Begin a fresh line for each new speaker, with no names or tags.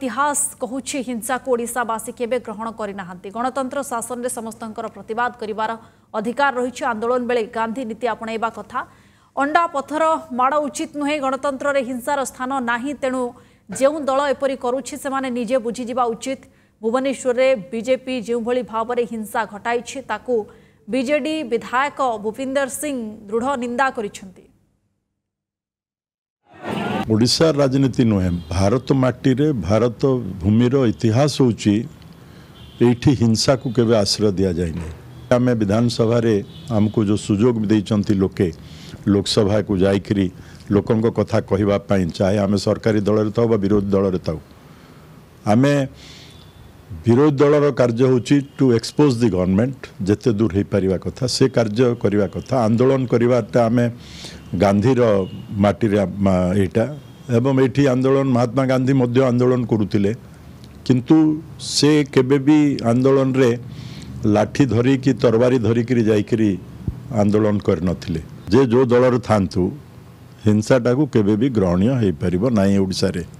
ইতিহাস কুচি হিংসাকে ওড়শাবাসী কেবে গ্রহণ করে না গণতন্ত্র শাসনের সমস্ত প্রতবাদ করবার অধিকার রয়েছে আন্দোলন বেড়ে গান্ধী নীতি আপনাইবা কথা অন্ডা পথর মাড় উচিত নুহে গণতন্ত্রের হিংসার স্থান না তেণু যে দল এপরি করুছি সে নিজে বুঝিযা উচিত ভুবনেশ্বরে বিজেপি যেভাবে ভাবে হিংসা ঘটাইছে তাকে বিজেডি বিধায়ক ভূপিন্দর সিং দৃঢ় নিন্দা করেছেন
ଓଡ଼ିଶା ରାଜନୀତି ନୁହେଁ ଭାରତ ମାଟିରେ ଭାରତ ଭୂମିର ଇତିହାସ ହେଉଛି ଏଇଠି ହିଂସାକୁ କେବେ ଆଶ୍ରୟ ଦିଆଯାଇନି ଆମେ ବିଧାନସଭାରେ ଆମକୁ ଯେଉଁ ସୁଯୋଗ ଦେଇଛନ୍ତି ଲୋକେ ଲୋକସଭାକୁ ଯାଇକରି ଲୋକଙ୍କ କଥା କହିବା ପାଇଁ ଚାହେ ଆମେ ସରକାରୀ ଦଳରେ ଥାଉ ବା ବିରୋଧୀ ଦଳରେ ଥାଉ ଆମେ ବିରୋଧୀ ଦଳର କାର୍ଯ୍ୟ ହେଉଛି ଟୁ ଏକ୍ସପୋଜ୍ ଦି ଗଭର୍ଣ୍ଣମେଣ୍ଟ ଯେତେ ଦୂର ହେଇପାରିବା କଥା ସେ କାର୍ଯ୍ୟ କରିବା କଥା ଆନ୍ଦୋଳନ କରିବାଟା ଆମେ ଗାନ୍ଧୀର ମାଟିରେ ଏଇଟା ଏବଂ ଏଇଠି ଆନ୍ଦୋଳନ ମହାତ୍ମା ଗାନ୍ଧୀ ମଧ୍ୟ ଆନ୍ଦୋଳନ କରୁଥିଲେ କିନ୍ତୁ ସେ କେବେ ବି ଆନ୍ଦୋଳନରେ ଲାଠି ଧରିକି ତରବାରୀ ଧରିକିରି ଯାଇକିରି ଆନ୍ଦୋଳନ କରିନଥିଲେ ଯେ ଯେଉଁ ଦଳରେ ଥାନ୍ତୁ ହିଂସାଟାକୁ କେବେ ବି ଗ୍ରହଣୀୟ ହୋଇପାରିବ ନାହିଁ ଓଡ଼ିଶାରେ